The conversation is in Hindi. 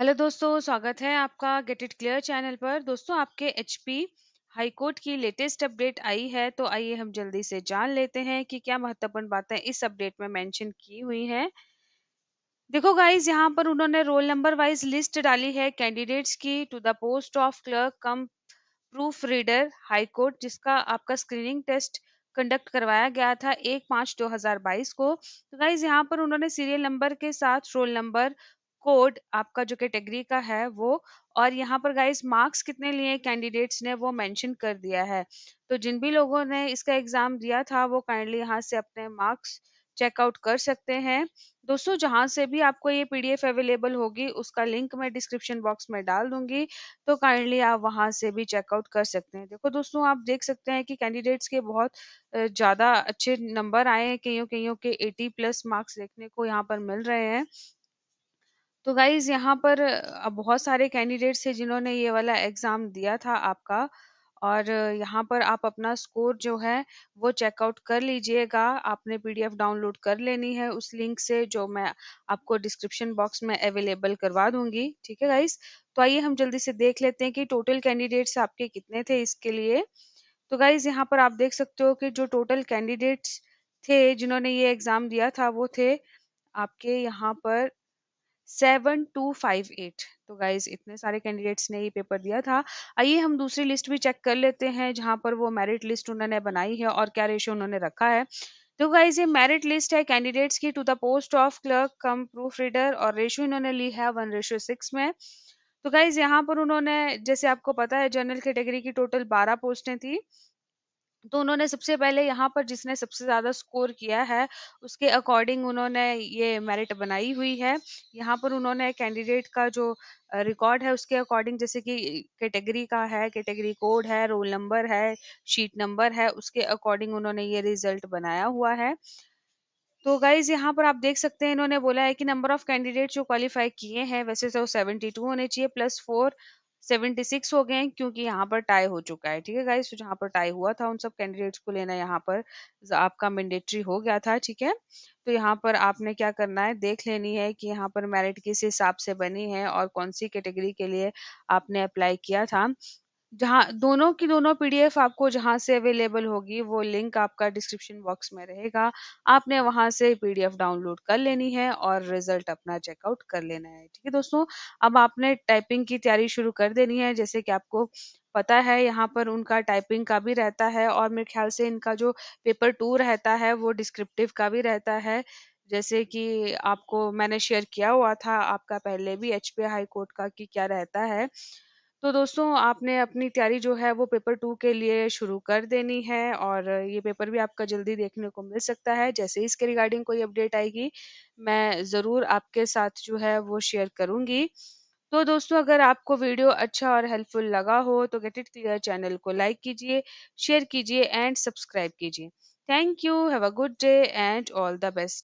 हेलो दोस्तों स्वागत है आपका गेट इट क्लियर चैनल पर दोस्तों आपके एचपी हाईकोर्ट की लेटेस्ट अपडेट आई है तो आइए हम जल्दी से जान लेते हैं कि क्या महत्वपूर्ण बातें इस अपडेट में मेंशन की हुई हैं देखो गाइस यहां पर उन्होंने रोल नंबर वाइज लिस्ट डाली है कैंडिडेट्स की to the post of clerk cum proof reader high court जिसका आपका स्क्रीनिंग टेस्ट कंडक्ट करवाया गया था एक पाँच दो हजार बाईस को तो गाइज यहाँ पर उन्होंने सीरियल नंबर के साथ रोल नंबर कोड आपका जो कैटेगरी का है वो और यहाँ पर गाइस मार्क्स कितने लिए कैंडिडेट्स ने वो मेंशन कर दिया है तो जिन भी लोगों ने इसका एग्जाम दिया था वो काइंडली यहाँ से अपने मार्क्स चेकआउट कर सकते हैं दोस्तों जहां से भी आपको ये पीडीएफ अवेलेबल होगी उसका लिंक मैं डिस्क्रिप्शन बॉक्स में डाल दूंगी तो काइंडली आप वहां से भी चेकआउट कर सकते हैं देखो दोस्तों आप देख सकते हैं कि कैंडिडेट्स के बहुत ज़्यादा अच्छे नंबर आए हैं कईयों कईयों के 80 प्लस मार्क्स देखने को यहाँ पर मिल रहे हैं तो गाइज यहाँ पर अब बहुत सारे कैंडिडेट्स थे जिन्होंने ये वाला एग्ज़ाम दिया था आपका और यहाँ पर आप अपना स्कोर जो है वो चेकआउट कर लीजिएगा आपने पीडीएफ डाउनलोड कर लेनी है उस लिंक से जो मैं आपको डिस्क्रिप्शन बॉक्स में अवेलेबल करवा दूंगी ठीक है गाइस तो आइए हम जल्दी से देख लेते हैं कि टोटल कैंडिडेट्स आपके कितने थे इसके लिए तो गाइज यहाँ पर आप देख सकते हो कि जो टोटल कैंडिडेट्स थे जिन्होंने ये एग्ज़ाम दिया था वो थे आपके यहाँ पर सेवन टू फाइव एट तो गाइज इतने सारे कैंडिडेट्स ने ये पेपर दिया था आइए हम दूसरी लिस्ट भी चेक कर लेते हैं जहाँ पर वो मेरिट लिस्ट उन्होंने बनाई है और क्या रेशियो उन्होंने रखा है तो गाइज ये मेरिट लिस्ट है कैंडिडेट्स की to the post of clerk cum proof reader और रेशो इन्होंने ली है वन रेशो सिक्स में तो गाइज यहाँ पर उन्होंने जैसे आपको पता है जनरल कैटेगरी की टोटल बारह पोस्टें थी तो उन्होंने सबसे पहले यहाँ पर जिसने सबसे ज्यादा स्कोर किया है उसके अकॉर्डिंग उन्होंने ये मेरिट बनाई हुई है यहाँ पर उन्होंने कैंडिडेट का जो रिकॉर्ड है उसके अकॉर्डिंग जैसे कि कैटेगरी का है कैटेगरी कोड है रोल नंबर है शीट नंबर है उसके अकॉर्डिंग उन्होंने ये रिजल्ट बनाया हुआ है तो गाइज यहाँ पर आप देख सकते हैं इन्होंने बोला है कि नंबर ऑफ कैंडिडेट जो क्वालिफाई किए हैं वैसे तो सेवेंटी होने चाहिए प्लस फोर सेवेंटी सिक्स हो गए हैं क्योंकि यहाँ पर टाई हो चुका है ठीक है गाइस तो जहाँ पर टाई हुआ था उन सब कैंडिडेट्स को लेना यहाँ पर आपका मैंडेटरी हो गया था ठीक है तो यहाँ पर आपने क्या करना है देख लेनी है कि यहाँ पर मेरिट किस हिसाब से बनी है और कौन सी कैटेगरी के लिए आपने अप्लाई किया था जहाँ दोनों की दोनों पीडीएफ आपको जहाँ से अवेलेबल होगी वो लिंक आपका डिस्क्रिप्शन बॉक्स में रहेगा आपने वहाँ से पीडीएफ डाउनलोड कर लेनी है और रिजल्ट अपना चेकआउट कर लेना है ठीक है दोस्तों अब आपने टाइपिंग की तैयारी शुरू कर देनी है जैसे कि आपको पता है यहाँ पर उनका टाइपिंग का भी रहता है और मेरे ख्याल से इनका जो पेपर टू रहता है वो डिस्क्रिप्टिव का भी रहता है जैसे कि आपको मैंने शेयर किया हुआ था आपका पहले भी एच हाई कोर्ट का कि क्या रहता है तो दोस्तों आपने अपनी तैयारी जो है वो पेपर टू के लिए शुरू कर देनी है और ये पेपर भी आपका जल्दी देखने को मिल सकता है जैसे ही इसके रिगार्डिंग कोई अपडेट आएगी मैं ज़रूर आपके साथ जो है वो शेयर करूंगी तो दोस्तों अगर आपको वीडियो अच्छा और हेल्पफुल लगा हो तो गेट इट क्लियर चैनल को लाइक कीजिए शेयर कीजिए एंड सब्सक्राइब कीजिए thank you have a good day and all the best